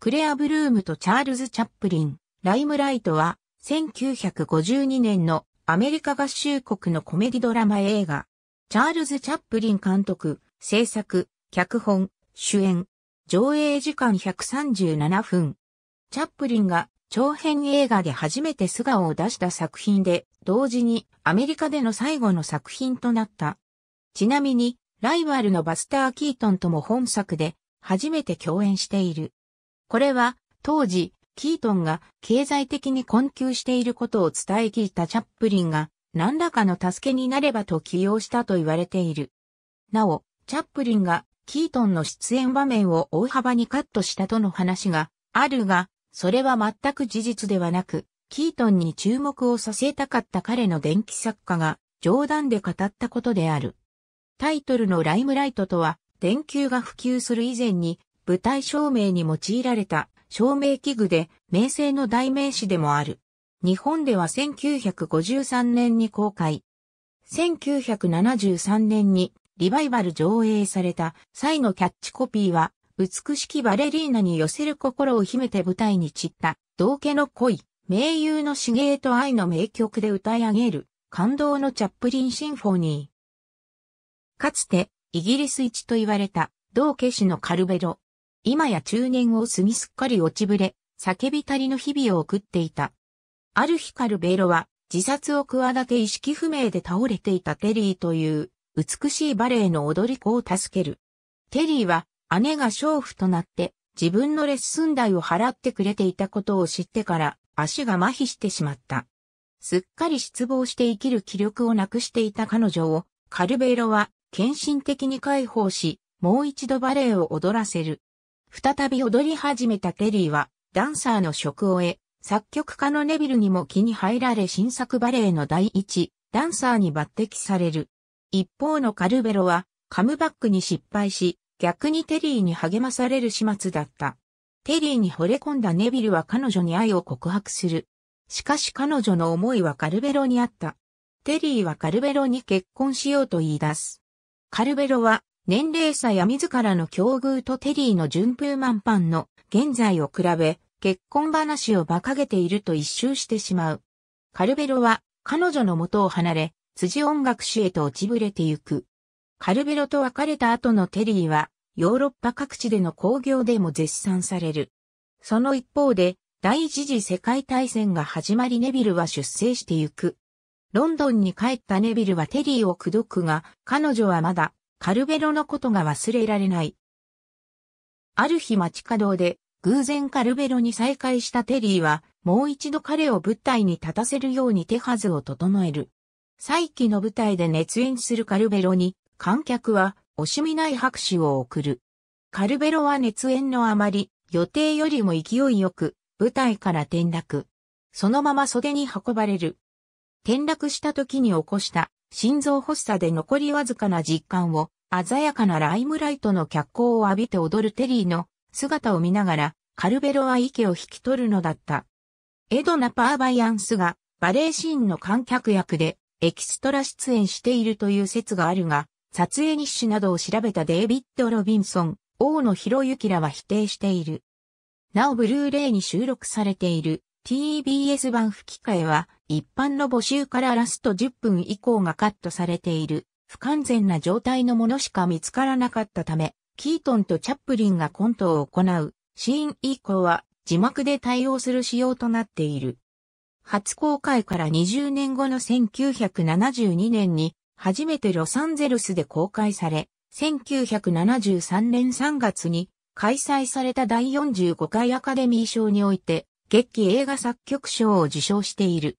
クレア・ブルームとチャールズ・チャップリン、ライムライトは、1952年のアメリカ合衆国のコメディドラマ映画、チャールズ・チャップリン監督、制作、脚本、主演、上映時間137分。チャップリンが長編映画で初めて素顔を出した作品で、同時にアメリカでの最後の作品となった。ちなみに、ライバルのバスター・キートンとも本作で初めて共演している。これは、当時、キートンが経済的に困窮していることを伝え聞いたチャップリンが何らかの助けになればと起用したと言われている。なお、チャップリンがキートンの出演場面を大幅にカットしたとの話があるが、それは全く事実ではなく、キートンに注目をさせたかった彼の電気作家が冗談で語ったことである。タイトルのライムライトとは、電球が普及する以前に舞台照明に用いられた照明器具で、名声の代名詞でもある。日本では1953年に公開。1973年にリバイバル上映された際のキャッチコピーは、美しきバレリーナに寄せる心を秘めて舞台に散った、道家の恋、名優の死芸と愛の名曲で歌い上げる、感動のチャップリンシンフォニー。かつて、イギリス一と言われた、道家氏のカルベロ、今や中年を過ぎすっかり落ちぶれ、叫びたりの日々を送っていた。ある日カルベイロは、自殺を企て意識不明で倒れていたテリーという、美しいバレエの踊り子を助ける。テリーは、姉が娼婦となって、自分のレッスン代を払ってくれていたことを知ってから、足が麻痺してしまった。すっかり失望して生きる気力をなくしていた彼女を、カルベイロは、献身的に解放し、もう一度バレエを踊らせる。再び踊り始めたテリーは、ダンサーの職を得、作曲家のネビルにも気に入られ新作バレエの第一、ダンサーに抜擢される。一方のカルベロは、カムバックに失敗し、逆にテリーに励まされる始末だった。テリーに惚れ込んだネビルは彼女に愛を告白する。しかし彼女の思いはカルベロにあった。テリーはカルベロに結婚しようと言い出す。カルベロは年齢差や自らの境遇とテリーの順風満帆の現在を比べ、結婚話を馬鹿げていると一周してしまう。カルベロは彼女の元を離れ、辻音楽史へと落ちぶれてゆく。カルベロと別れた後のテリーは、ヨーロッパ各地での興行でも絶賛される。その一方で、第一次世界大戦が始まりネビルは出征してゆく。ロンドンに帰ったネビルはテリーを口説くが、彼女はまだカルベロのことが忘れられない。ある日街角で、偶然カルベロに再会したテリーは、もう一度彼を舞台に立たせるように手はずを整える。再起の舞台で熱演するカルベロに、観客は惜しみない拍手を送る。カルベロは熱演のあまり、予定よりも勢いよく、舞台から転落。そのまま袖に運ばれる。転落した時に起こした心臓発作で残りわずかな実感を、鮮やかなライムライトの脚光を浴びて踊るテリーの姿を見ながら、カルベロは池を引き取るのだった。エドナ・パーバイアンスがバレーシーンの観客役でエキストラ出演しているという説があるが、撮影日誌などを調べたデイビッド・ロビンソン、大野博之らは否定している。なおブルーレイに収録されている TBS 版吹き替えは、一般の募集からラスト10分以降がカットされている、不完全な状態のものしか見つからなかったため、キートンとチャップリンがコントを行う、シーン以降は、字幕で対応する仕様となっている。初公開から20年後の1972年に、初めてロサンゼルスで公開され、1973年3月に開催された第45回アカデミー賞において、月記映画作曲賞を受賞している。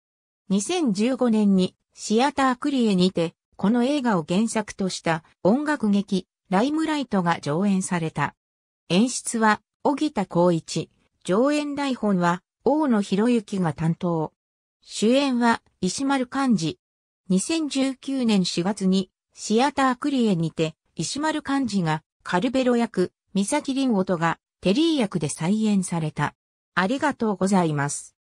2015年にシアタークリエにて、この映画を原作とした音楽劇ライムライトが上演された。演出は小木田光一。上演台本は大野博之が担当。主演は石丸幹二。2019年4月にシアタークリエにて石丸幹二がカルベロ役、三崎ゴ音がテリー役で再演された。ありがとうございます。